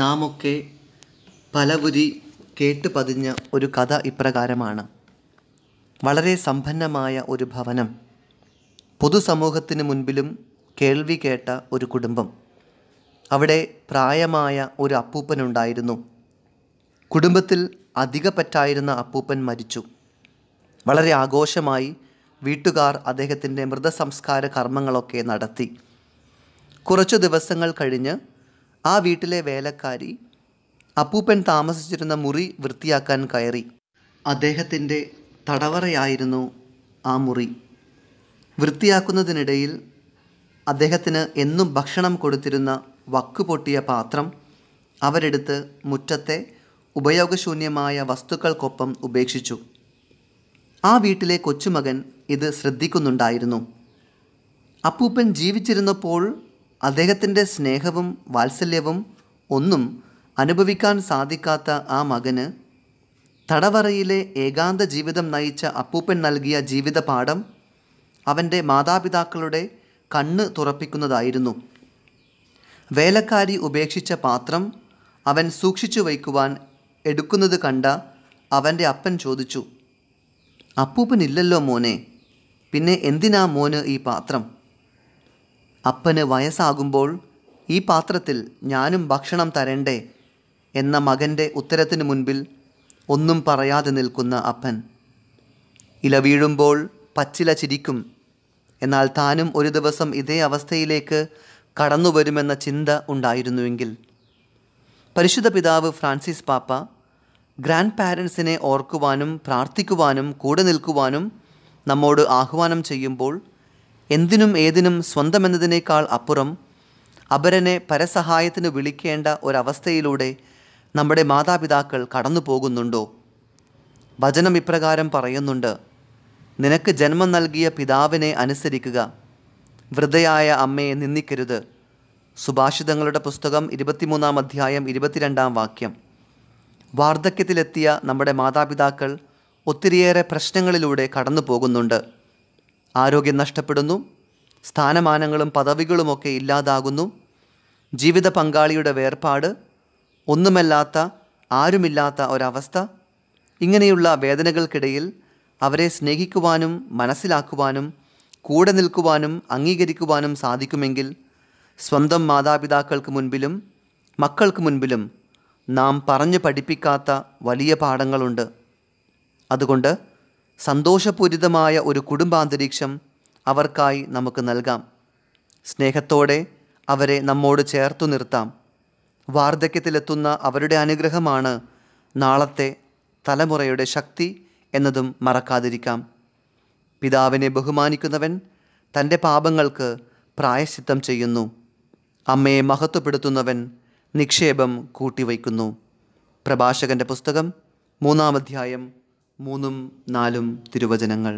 നാമൊക്കെ പലവുരി കേട്ടു പതിഞ്ഞ ഒരു കഥ ഇപ്രകാരമാണ് വളരെ സമ്പന്നമായ ഒരു ഭവനം പൊതുസമൂഹത്തിന് മുൻപിലും കേൾവി കേട്ട ഒരു കുടുംബം അവിടെ പ്രായമായ ഒരു അപ്പൂപ്പനുണ്ടായിരുന്നു കുടുംബത്തിൽ പറ്റായിരുന്ന അപ്പൂപ്പൻ മരിച്ചു വളരെ ആഘോഷമായി വീട്ടുകാർ അദ്ദേഹത്തിൻ്റെ മൃതസംസ്കാര കർമ്മങ്ങളൊക്കെ നടത്തി കുറച്ചു ദിവസങ്ങൾ കഴിഞ്ഞ് ആ വീട്ടിലെ വേലക്കാരി അപ്പൂപ്പൻ താമസിച്ചിരുന്ന മുറി വൃത്തിയാക്കാൻ കയറി അദ്ദേഹത്തിൻ്റെ തടവറയായിരുന്നു ആ മുറി വൃത്തിയാക്കുന്നതിനിടയിൽ അദ്ദേഹത്തിന് എന്നും ഭക്ഷണം കൊടുത്തിരുന്ന വക്ക് പൊട്ടിയ പാത്രം അവരെടുത്ത് മുറ്റത്തെ ഉപയോഗശൂന്യമായ വസ്തുക്കൾക്കൊപ്പം ഉപേക്ഷിച്ചു ആ വീട്ടിലെ കൊച്ചുമകൻ ഇത് ശ്രദ്ധിക്കുന്നുണ്ടായിരുന്നു അപ്പൂപ്പൻ ജീവിച്ചിരുന്നപ്പോൾ അദ്ദേഹത്തിൻ്റെ സ്നേഹവും വാത്സല്യവും ഒന്നും അനുഭവിക്കാൻ സാധിക്കാത്ത ആ മകന് തടവറയിലെ ഏകാന്ത ജീവിതം നയിച്ച അപ്പൂപ്പൻ നൽകിയ ജീവിതപാഠം അവൻ്റെ മാതാപിതാക്കളുടെ കണ്ണ് തുറപ്പിക്കുന്നതായിരുന്നു വേലക്കാരി ഉപേക്ഷിച്ച പാത്രം അവൻ സൂക്ഷിച്ചു വയ്ക്കുവാൻ എടുക്കുന്നത് കണ്ട അവൻ്റെ അപ്പൻ ചോദിച്ചു അപ്പൂപ്പനില്ലല്ലോ മോനെ പിന്നെ എന്തിനാ മോന് ഈ പാത്രം അപ്പന് വയസ്സാകുമ്പോൾ ഈ പാത്രത്തിൽ ഞാനും ഭക്ഷണം തരണ്ടേ എന്ന മകൻ്റെ ഉത്തരത്തിന് മുൻപിൽ ഒന്നും പറയാതെ നിൽക്കുന്ന അപ്പൻ ഇല വീഴുമ്പോൾ പച്ചില ചിരിക്കും എന്നാൽ താനും ഒരു ദിവസം ഇതേ അവസ്ഥയിലേക്ക് കടന്നു വരുമെന്ന ചിന്ത ഉണ്ടായിരുന്നുവെങ്കിൽ പരിശുദ്ധ പിതാവ് ഫ്രാൻസിസ് പാപ്പ ഗ്രാൻഡ് പാരൻസിനെ ഓർക്കുവാനും പ്രാർത്ഥിക്കുവാനും കൂടെ നിൽക്കുവാനും നമ്മോട് ആഹ്വാനം ചെയ്യുമ്പോൾ എന്തിനും ഏതിനും സ്വന്തമെന്നതിനേക്കാൾ അപ്പുറം അപരനെ പരസഹായത്തിന് വിളിക്കേണ്ട ഒരവസ്ഥയിലൂടെ നമ്മുടെ മാതാപിതാക്കൾ കടന്നു പോകുന്നുണ്ടോ വചനം ഇപ്രകാരം പറയുന്നുണ്ട് നിനക്ക് ജന്മം നൽകിയ പിതാവിനെ അനുസരിക്കുക വൃതയായ അമ്മയെ നിന്ദിക്കരുത് സുഭാഷിതങ്ങളുടെ പുസ്തകം ഇരുപത്തിമൂന്നാം അധ്യായം ഇരുപത്തിരണ്ടാം വാക്യം വാർദ്ധക്യത്തിലെത്തിയ നമ്മുടെ മാതാപിതാക്കൾ ഒത്തിരിയേറെ പ്രശ്നങ്ങളിലൂടെ കടന്നു പോകുന്നുണ്ട് ആരോഗ്യം നഷ്ടപ്പെടുന്നു സ്ഥാനമാനങ്ങളും പദവികളുമൊക്കെ ഇല്ലാതാകുന്നു ജീവിത പങ്കാളിയുടെ വേർപാട് ഒന്നുമല്ലാത്ത ആരുമില്ലാത്ത ഒരവസ്ഥ ഇങ്ങനെയുള്ള വേദനകൾക്കിടയിൽ അവരെ സ്നേഹിക്കുവാനും മനസ്സിലാക്കുവാനും കൂടെ നിൽക്കുവാനും അംഗീകരിക്കുവാനും സാധിക്കുമെങ്കിൽ സ്വന്തം മാതാപിതാക്കൾക്ക് മുൻപിലും മക്കൾക്ക് മുൻപിലും നാം പറഞ്ഞു പഠിപ്പിക്കാത്ത വലിയ പാഠങ്ങളുണ്ട് അതുകൊണ്ട് സന്തോഷപൂരിതമായ ഒരു കുടുംബാന്തരീക്ഷം അവർക്കായി നമുക്ക് നൽകാം സ്നേഹത്തോടെ അവരെ നമ്മോട് ചേർത്തു നിർത്താം വാർദ്ധക്യത്തിലെത്തുന്ന അവരുടെ അനുഗ്രഹമാണ് നാളത്തെ തലമുറയുടെ ശക്തി എന്നതും മറക്കാതിരിക്കാം പിതാവിനെ ബഹുമാനിക്കുന്നവൻ തൻ്റെ പാപങ്ങൾക്ക് പ്രായശ്ചിത്തം ചെയ്യുന്നു അമ്മയെ മഹത്വപ്പെടുത്തുന്നവൻ നിക്ഷേപം കൂട്ടിവയ്ക്കുന്നു പ്രഭാഷകൻ്റെ പുസ്തകം മൂന്നാമധ്യായം മൂന്നും നാലും തിരുവചനങ്ങൾ